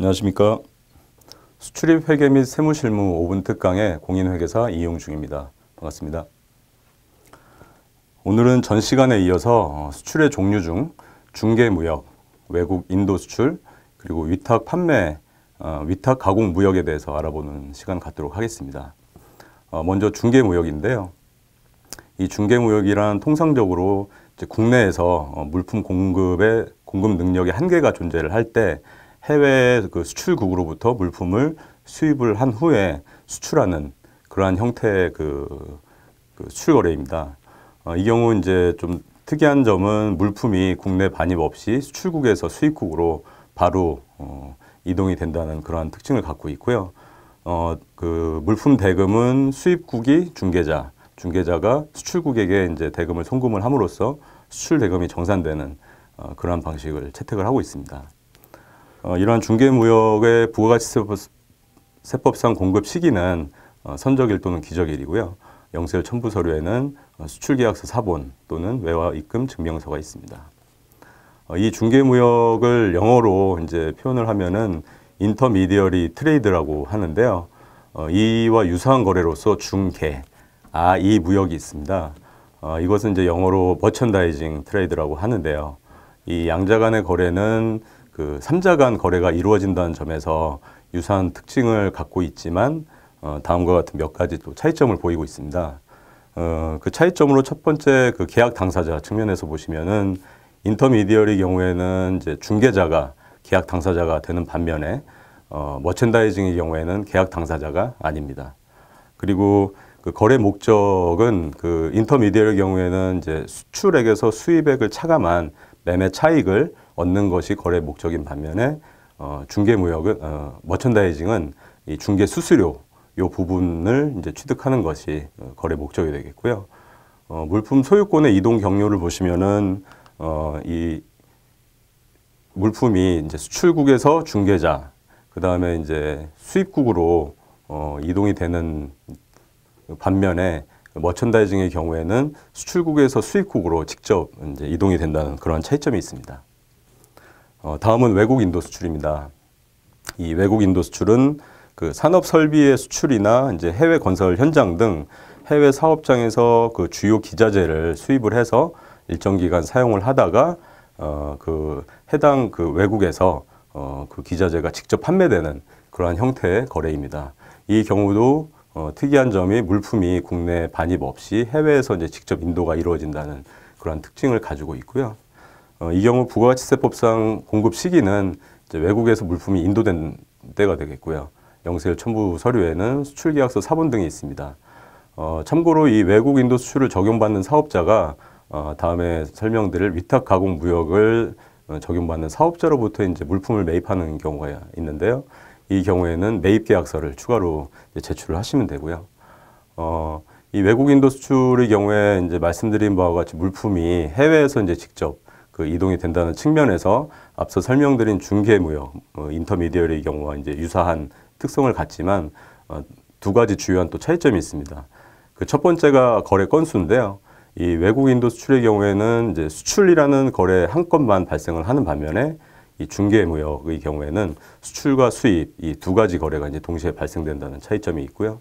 안녕하십니까. 수출입 회계 및 세무실무 5분 특강의 공인회계사 이용중입니다. 반갑습니다. 오늘은 전 시간에 이어서 어, 수출의 종류 중 중개무역, 외국 인도 수출, 그리고 위탁 판매, 어, 위탁 가공 무역에 대해서 알아보는 시간 갖도록 하겠습니다. 어, 먼저 중개무역인데요. 이 중개무역이란 통상적으로 국내에서 물품 공급의 공급 능력의 한계가 존재를 할때 해외 그 수출국으로부터 물품을 수입을 한 후에 수출하는 그러한 형태의 그, 그 수출 거래입니다. 어, 이 경우 이제 좀 특이한 점은 물품이 국내 반입 없이 수출국에서 수입국으로 바로 어, 이동이 된다는 그러한 특징을 갖고 있고요. 어, 그 물품 대금은 수입국이 중개자, 중개자가 수출국에게 이제 대금을 송금을 함으로써 수출 대금이 정산되는 어, 그러한 방식을 채택을 하고 있습니다. 어, 이러한 중개무역의 부가가치세법상 공급 시기는 어, 선적일 또는 기적일이고요. 영세일 첨부 서류에는 어, 수출계약서 사본 또는 외화 입금 증명서가 있습니다. 어, 이 중개무역을 영어로 이제 표현을 하면은 인터미디어리 트레이드라고 하는데요. 어, 이와 유사한 거래로서 중개, 아이 무역이 있습니다. 이것은 이제 영어로 머천다이징 트레이드라고 하는데요. 이 양자 간의 거래는 그삼자간 거래가 이루어진다는 점에서 유사한 특징을 갖고 있지만 어, 다음과 같은 몇 가지 또 차이점을 보이고 있습니다. 어, 그 차이점으로 첫 번째 그 계약 당사자 측면에서 보시면은 인터미디어리 경우에는 이제 중개자가 계약 당사자가 되는 반면에 어, 머첸다이징의 경우에는 계약 당사자가 아닙니다. 그리고 그 거래 목적은 그 인터미디어의 경우에는 이제 수출액에서 수입액을 차감한 매매 차익을 얻는 것이 거래 목적인 반면에 어, 중개 무역은 어, 머천다이징은 이 중개 수수료 요 부분을 이제 취득하는 것이 어, 거래 목적이 되겠고요. 어, 물품 소유권의 이동 경로를 보시면은 어, 이 물품이 이제 수출국에서 중개자 그 다음에 이제 수입국으로 어, 이동이 되는 반면에 머천다이징의 경우에는 수출국에서 수입국으로 직접 이제 이동이 된다는 그런 차이점이 있습니다. 어, 다음은 외국 인도 수출입니다. 이 외국 인도 수출은 그 산업 설비의 수출이나 이제 해외 건설 현장 등 해외 사업장에서 그 주요 기자재를 수입을 해서 일정 기간 사용을 하다가 어, 그 해당 그 외국에서 어, 그 기자재가 직접 판매되는 그러한 형태의 거래입니다. 이 경우도 어, 특이한 점이 물품이 국내 반입 없이 해외에서 이제 직접 인도가 이루어진다는 그러 특징을 가지고 있고요. 어, 이 경우 부가가치세법상 공급 시기는 외국에서 물품이 인도된 때가 되겠고요. 영세일 첨부 서류에는 수출계약서 사본 등이 있습니다. 어, 참고로 이 외국 인도 수출을 적용받는 사업자가 어, 다음에 설명드릴 위탁 가공 무역을 어, 적용받는 사업자로부터 이제 물품을 매입하는 경우가 있는데요. 이 경우에는 매입 계약서를 추가로 제출을 하시면 되고요. 어, 이 외국 인도 수출의 경우에 이제 말씀드린 바와 같이 물품이 해외에서 이제 직접 그 이동이 된다는 측면에서 앞서 설명드린 중개무역, 어, 인터미디어의 경우와 이제 유사한 특성을 갖지만 어, 두 가지 주요한 또 차이점이 있습니다. 그 첫 번째가 거래 건수인데요. 이 외국인도 수출의 경우에는 이제 수출이라는 거래 한 건만 발생을 하는 반면에 이 중개무역의 경우에는 수출과 수입 이 두 가지 거래가 이제 동시에 발생된다는 차이점이 있고요.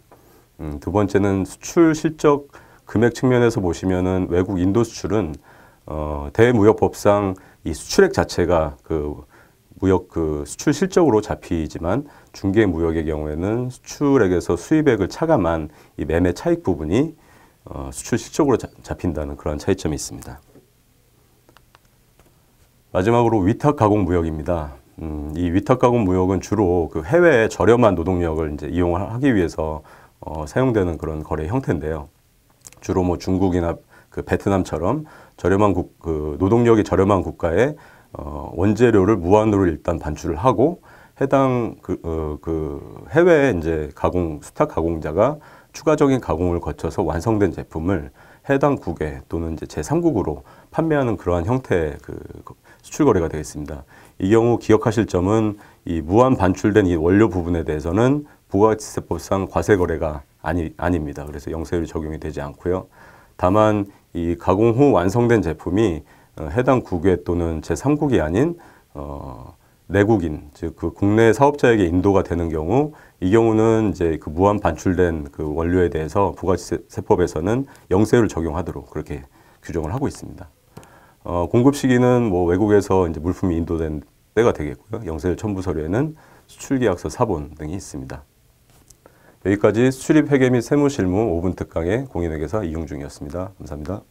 음, 두 번째는 수출 실적 금액 측면에서 보시면은 외국 인도 수출은 어, 대무역법상 이 수출액 자체가 그 무역 그 수출 실적으로 잡히지만 중개 무역의 경우에는 수출액에서 수입액을 차감한 이 매매 차익 부분이 어, 수출 실적으로 자, 잡힌다는 그런 차이점이 있습니다. 마지막으로 위탁 가공 무역입니다. 음, 이 위탁 가공 무역은 주로 그 해외의 저렴한 노동력을 이제 이용하기 위해서 어, 사용되는 그런 거래 형태인데요. 주로 뭐 중국이나 그 베트남처럼 저렴한 국, 그 노동력이 저렴한 국가에 어, 원재료를 무한으로 일단 반출을 하고 해당 그, 어, 그 해외 에 이제 가공 수탁 가공자가 추가적인 가공을 거쳐서 완성된 제품을 해당 국에 또는 이제 제3국으로 판매하는 그러한 형태의 그 수출 거래가 되겠습니다. 이 경우 기억하실 점은 이 무한 반출된 이 원료 부분에 대해서는 부가가치세법상 과세 거래가 아니 아닙니다. 그래서 영세율이 적용이 되지 않고요. 다만 이 가공 후 완성된 제품이 어, 해당 국외 또는 제3국이 아닌 어, 내국인 즉 그 국내 사업자에게 인도가 되는 경우 이 경우는 이제 그 무한 반출된 그 원료에 대해서 부가세법에서는 영세율을 적용하도록 그렇게 규정을 하고 있습니다. 어, 공급 시기는 뭐 외국에서 이제 물품이 인도된 때가 되겠고요. 영세율 첨부 서류에는 수출계약서 사본 등이 있습니다. 여기까지 수립회계 및 세무실무 5분 특강의 공인회계사 이용중이었습니다. 감사합니다.